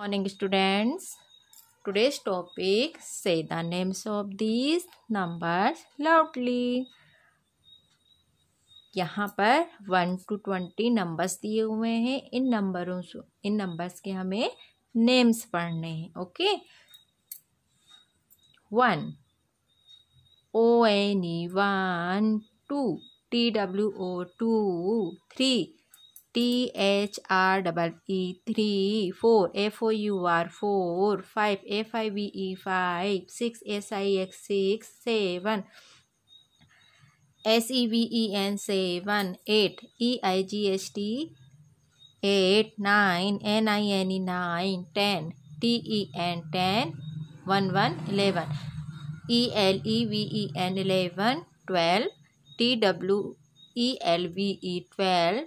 Morning students today's topic say the names of these numbers loudly यहाँ पर one two twenty numbers दिए हुए हैं इन नंबरों से इन नंबर्स के हमें नेम्स पढ़ने हैं okay one O N E one two T W O two three T H R double E three four F O U R four five F I V E five six S I X six seven S E V E N seven eight E I G H T eight nine N I N E nine ten T E N ten one one eleven E L E V E N eleven twelve T W E L V E twelve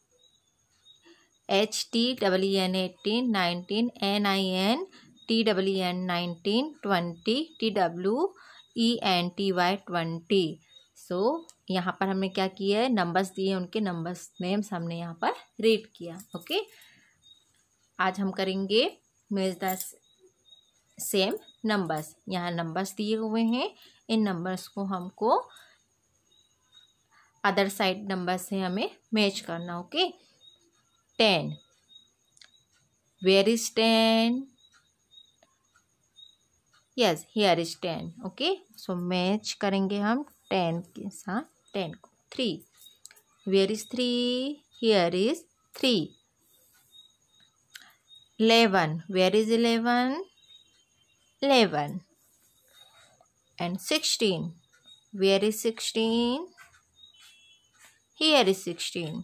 H T W N eighteen nineteen N I N T W N nineteen twenty T W E N T Y twenty so यहाँ पर हमने क्या किया है numbers दिए उनके numbers names हमने यहाँ पर रीड किया ओके आज हम करेंगे मेज द सेम नंबर्स यहाँ नंबर्स दिए हुए हैं इन नंबर्स को हमको अदर साइड नंबर से हमें मैच करना okay okay? Ten where is ten yes here is ten okay so match करेंगे हम टेन के साथ टेन को three where is three here is three eleven where is eleven eleven and sixteen where is sixteen here is sixteen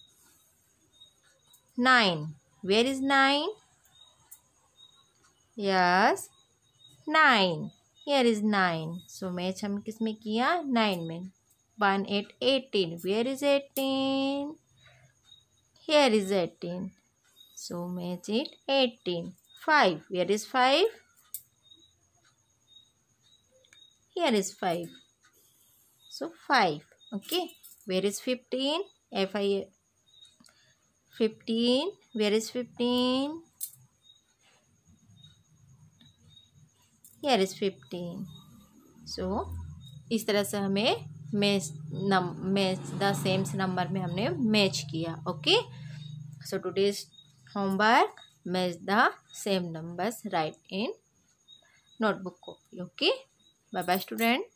9. Where is 9? Yes, 9. Here is 9. So, match हम किस में 9 में. 1, 8, 18. Where is 18? Here is 18. So, match it 18. 5. Where is 5? Here is 5. So, 5. Okay. Where is 15? F-I-A. Fifteen where is fifteen here is fifteen so इस तरह से हमें match नम match the sames number में हमने मैच किया okay so today's homework match the same numbers write in notebook को okay bye bye student